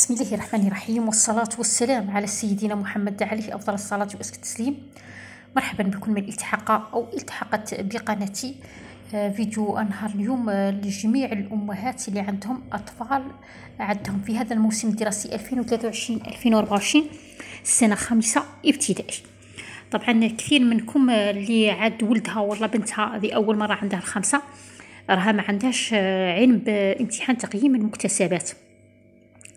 بسم الله الرحمن الرحيم والصلاة والسلام على سيدنا محمد عليه أفضل الصلاة التسليم مرحبا بكم من التحق أو التحقت بقناتي آه، فيديو أنهار اليوم آه، لجميع الأمهات اللي عندهم أطفال عندهم في هذا الموسم الدراسي 2023-2024 السنة خامسة ابتدائي طبعا كثير منكم آه، اللي عاد ولدها ولا بنتها ذي أول مرة عندها الخمسة راها ما عندهاش علم بامتحان تقييم المكتسبات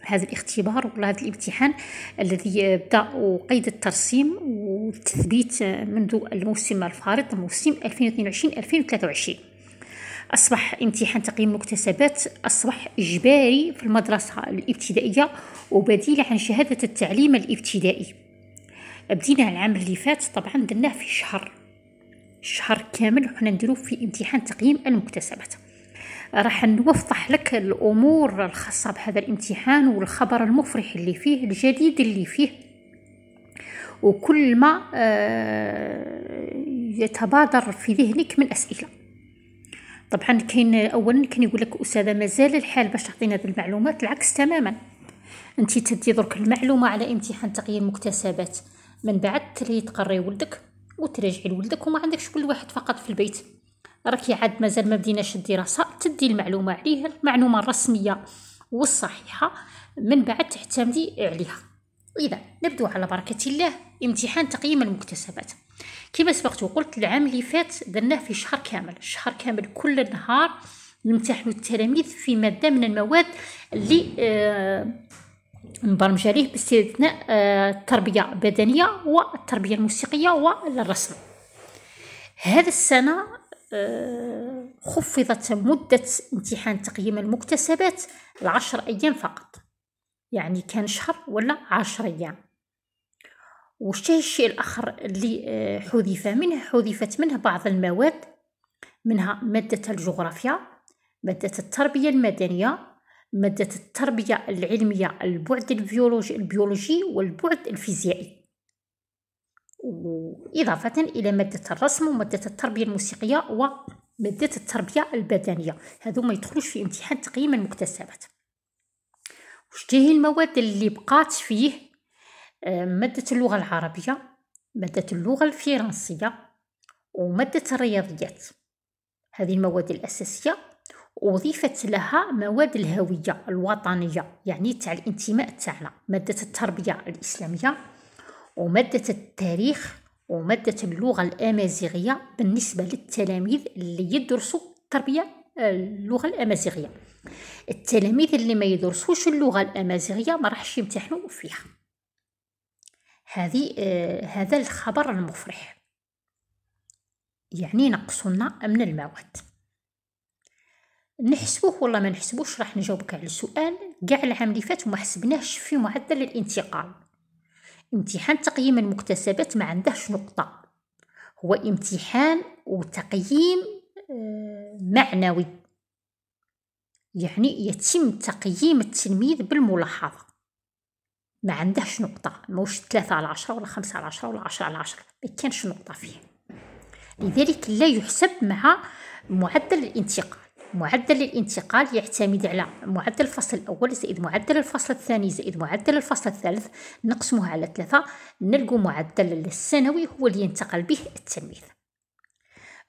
هذا الاختبار ولا هذا الامتحان الذي بدا قيد الترسيم والتثبيت منذ الموسم الفارط موسم 2022 2023 أصبح امتحان تقييم المكتسبات أصبح إجباري في المدرسة الابتدائية وبديل عن شهادة التعليم الابتدائي بدينا العام اللي فات طبعا درناه في شهر شهر كامل وحنا نديرو في امتحان تقييم المكتسبات راح نوضح لك الامور الخاصه بهذا الامتحان والخبر المفرح اللي فيه الجديد اللي فيه وكل ما آه، يتبادر في ذهنك من اسئله طبعا كاين اولا كان يقول لك استاذه مازال الحال باش تعطينا هذه المعلومات العكس تماما انت تدي درك المعلومه على امتحان تقييم المكتسبات من بعد تلي تقري ولدك وترجعي لولدك وما عندكش كل واحد فقط في البيت راكي عاد مازال ما بديناش الدراسه تدي المعلومه عليه المعلومه الرسميه والصحيحه من بعد تعتمدي عليها اذا نبدو على بركه الله امتحان تقييم المكتسبات كما سبقت وقلت العام اللي فات درناه في شهر كامل شهر كامل كل نهار يمتحنوا التلاميذ في ماده من المواد اللي آه مبرمجه ليه باستثناء آه، التربيه البدنيه والتربيه الموسيقيه والرسم هذا السنه آه، خفضت مدة امتحان تقييم المكتسبات لعشر أيام فقط يعني كان شهر ولا عشر أيام وشتى الشيء الآخر اللي آه، حذف منه حذفت منه بعض المواد منها مادة الجغرافيا مادة التربية المدنية مادة التربية العلمية البعد البيولوجي, البيولوجي والبعد الفيزيائي إضافة إلى مادة الرسم ومادة التربية الموسيقية ومادة التربية البدنية هذو ما يدخلوش في امتحان تقييم المكتسبات واش المواد اللي بقات فيه آه، مادة اللغة العربية مادة اللغة الفرنسية ومادة الرياضيات هذه المواد الأساسية أضيفت لها مواد الهوية الوطنية يعني تاع الانتماء تاعنا مادة التربية الإسلامية ومادة التاريخ ومادة اللغة الأمازيغية بالنسبة للتلاميذ اللي يدرسوا التربية آه، اللغة الأمازيغية التلاميذ اللي ما يدرسوش اللغة الأمازيغية ما راحش يمتحنوا فيها هذه آه هذا الخبر المفرح يعني نقصنا من المواد نحسبوه ولا ما نحسبوش راح نجاوبك على السؤال كاع العام اللي فات وما حسبناهش في معدل الانتقال امتحان تقييم المكتسبات ما عندهش نقطة هو امتحان وتقييم آه، معنوي يعني يتم تقييم التلميذ بالملاحظة ما عندهش نقطة موش ثلاثة على عشرة ولا خمسة على عشرة ولا عشرة على عشرة ما كانش نقطة فيه لذلك لا يحسب مع معدل الانتقال معدل الانتقال يعتمد على معدل الفصل الأول زائد معدل الفصل الثاني زائد معدل الفصل الثالث نقسمه على ثلاثة نلقو معدل السنوي هو اللي ينتقل به التلميذ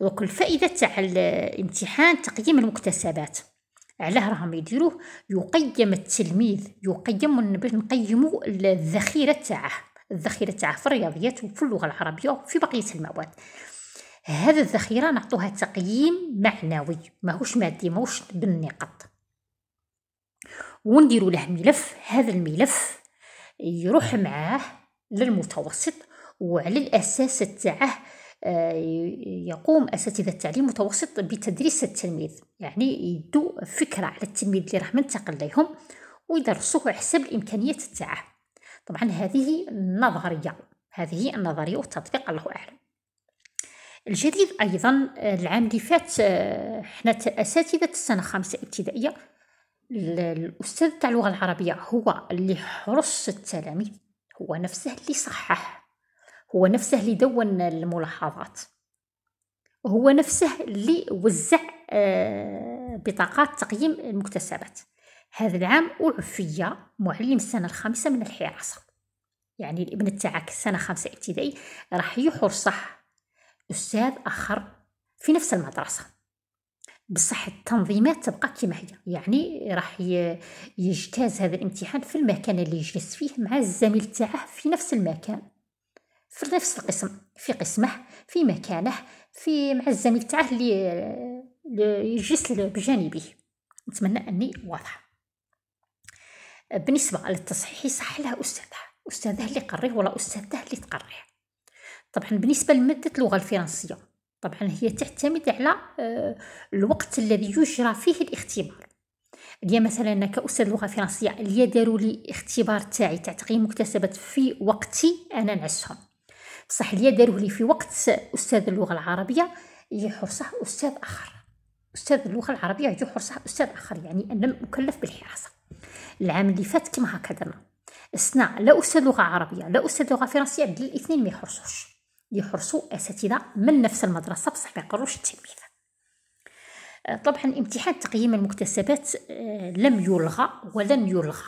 وكل فائدة تاع الامتحان تقييم المكتسبات علاه راهم يديروه يقيم التلميذ يقيم نقيمو الذخيرة تاعه الذخيرة تاعه في الرياضيات وفي اللغة العربية وفي بقية المواد هذا الذخيره نعطوها تقييم معنوي ماهوش مادي ماهوش بالنقط ونديروا له ملف هذا الملف يروح معاه للمتوسط وعلى الاساس تاعه آه، يقوم أساتذة التعليم المتوسط بتدريس التلميذ يعني يدو فكرة على التلميذ اللي راه منتقل ليهم ويدرسوه على حسب الإمكانيات تاعه طبعا هذه النظريه هذه النظرية والتطبيق الله أعلم الجديد أيضا العام اللي فات حنا أساتذة السنة الخامسة ابتدائية الأستاذ تاع اللغة العربية هو اللي حرص التلاميذ هو نفسه اللي صحح هو نفسه اللي دون الملاحظات هو نفسه اللي وزع آه، بطاقات تقييم المكتسبات هذا العام أعفي معلم السنة الخامسة من الحراسة يعني الابن تاعك السنة خامسة ابتدائي راح يحر صح أستاذ آخر في نفس المدرسة بصح التنظيمات تبقى كما هي يعني راح يجتاز هذا الامتحان في المكان اللي يجلس فيه مع الزميل تاعه في نفس المكان في نفس القسم في قسمه في مكانه في مع الزميل تاعه اللي يجلس بجانبه نتمنى اني واضحه بالنسبه للتصحيح صح لها استاذه استاذه اللي قريه ولا استاذه اللي تقريه طبعا بالنسبة لمادة اللغة الفرنسية طبعا هي تعتمد على آه، الوقت الذي يجرى فيه الاختبار اليوم مثلا انا كاستاذ لغه فرنسيه اللي داروا لي اختبار تاعي تاع تقييم مكتسبات في وقتي انا نعسهم بصح اللي داروه لي في وقت استاذ اللغه العربيه يحرصه استاذ اخر استاذ اللغه العربيه يحرصه استاذ اخر يعني انا مكلف بالحراسه العام اللي فات كما هكا درنا السنه لا استاذ لغه عربيه لا استاذ لغه فرنسيه بدل الاثنين ما يحرصوش يحرصوا أساتذة من نفس المدرسة بصح ما يقروش التلميذ آه، طبعا امتحان تقييم المكتسبات آه، لم يلغى ولن يلغى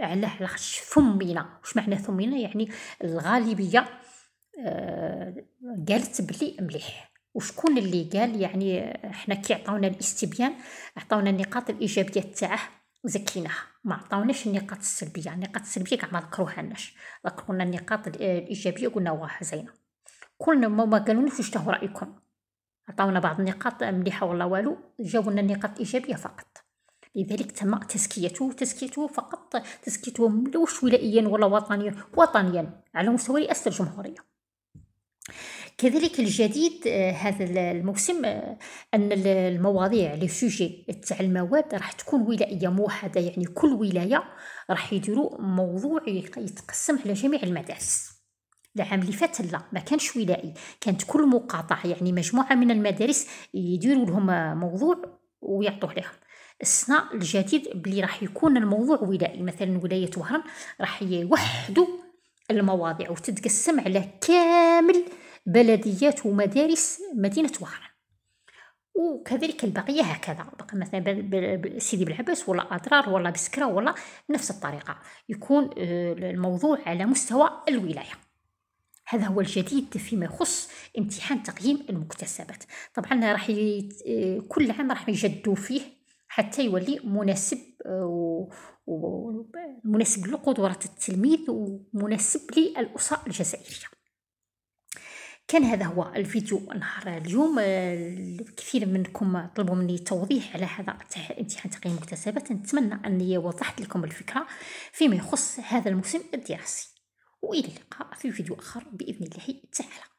علاه لاخاطش ثمن واش معنى ثمن يعني الغالبيه آه، قالت بلي مليح وشكون اللي قال يعني حنا كي عطاونا الاستبيان عطاونا النقاط الايجابيه تاعه زكيناها ما عطاوناش النقاط السلبيه النقاط السلبيه كاع ما ذكروها لناش ذكرونا النقاط الايجابيه قلنا واه زينه كلنا ما قالولناش واش تاهو رايكم عطاونا بعض النقاط مليحه ولا والو جاوبنا نقاط ايجابيه فقط لذلك تم تزكيته تزكيته فقط تزكيته ملوش ولائيا ولا وطنيا وطنيا على مستوى رئاسه الجمهوريه كذلك الجديد آه، هذا الموسم آه، ان المواضيع لي سوجي تاع المواد راح تكون ولائيه موحده يعني كل ولايه راح يديروا موضوع يتقسم على جميع المدارس العام اللي فات لا ما كانش ولائي كانت كل مقاطعة يعني مجموعة من المدارس يديروا لهم موضوع ويعطوه لهم السنة الجديد بلي راح يكون الموضوع ولائي مثلا ولاية وهران راح يوحدوا المواضيع وتتقسم على كامل بلديات ومدارس مدينة وهران وكذلك البقيه هكذا بقى مثلا سيدي بلعباس ولا اضرار ولا بسكره ولا نفس الطريقه يكون آه، الموضوع على مستوى الولايه هذا هو الجديد فيما يخص امتحان تقييم المكتسبات طبعا راح كل عام راح يجدوا فيه حتى يولي مناسب آه، ومناسب لقدرات التلميذ ومناسب للاسر الجزائرية كان هذا هو الفيديو نهار اليوم آه، كثير منكم طلبوا مني توضيح على هذا امتحان تقييم المكتسبات نتمنى اني وضحت لكم الفكره فيما يخص هذا الموسم الدراسي والى اللقاء في فيديو اخر باذن الله تعالى